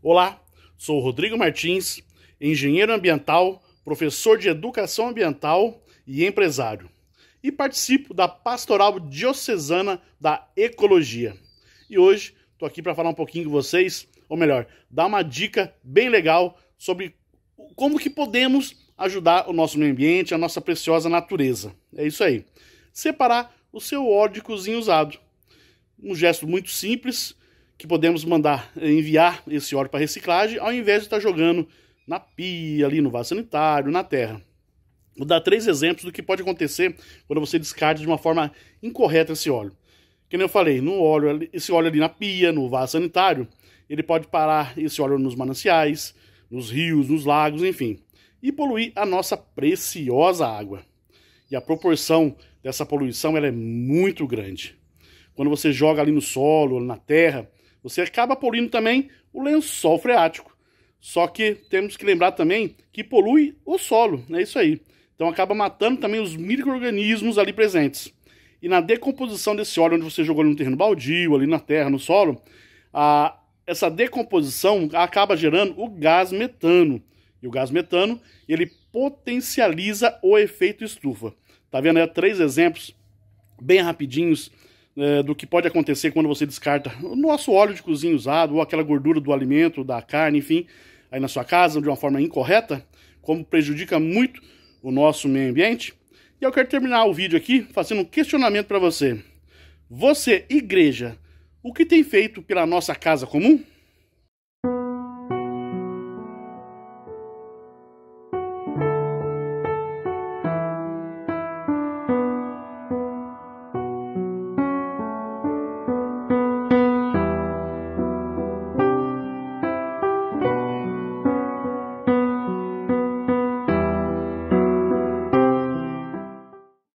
Olá, sou Rodrigo Martins, engenheiro ambiental, professor de educação ambiental e empresário, e participo da Pastoral Diocesana da Ecologia. E hoje estou aqui para falar um pouquinho com vocês, ou melhor, dar uma dica bem legal sobre como que podemos ajudar o nosso meio ambiente, a nossa preciosa natureza. É isso aí. Separar o seu óleo de cozinha usado. Um gesto muito simples, que podemos mandar eh, enviar esse óleo para reciclagem, ao invés de estar tá jogando na pia, ali no vaso sanitário, na terra. Vou dar três exemplos do que pode acontecer quando você descarta de uma forma incorreta esse óleo. Como eu falei, no óleo, esse óleo ali na pia, no vaso sanitário, ele pode parar esse óleo nos mananciais, nos rios, nos lagos, enfim, e poluir a nossa preciosa água. E a proporção dessa poluição ela é muito grande. Quando você joga ali no solo, na terra, você acaba poluindo também o lençol freático. Só que temos que lembrar também que polui o solo, é isso aí. Então acaba matando também os micro-organismos ali presentes. E na decomposição desse óleo onde você jogou ali no terreno baldio, ali na terra, no solo, a, essa decomposição acaba gerando o gás metano. E o gás metano, ele potencializa o efeito estufa. Tá vendo aí três exemplos bem rapidinhos é, do que pode acontecer quando você descarta o nosso óleo de cozinha usado, ou aquela gordura do alimento, da carne, enfim, aí na sua casa de uma forma incorreta, como prejudica muito o nosso meio ambiente. E eu quero terminar o vídeo aqui fazendo um questionamento para você. Você, igreja, o que tem feito pela nossa casa comum?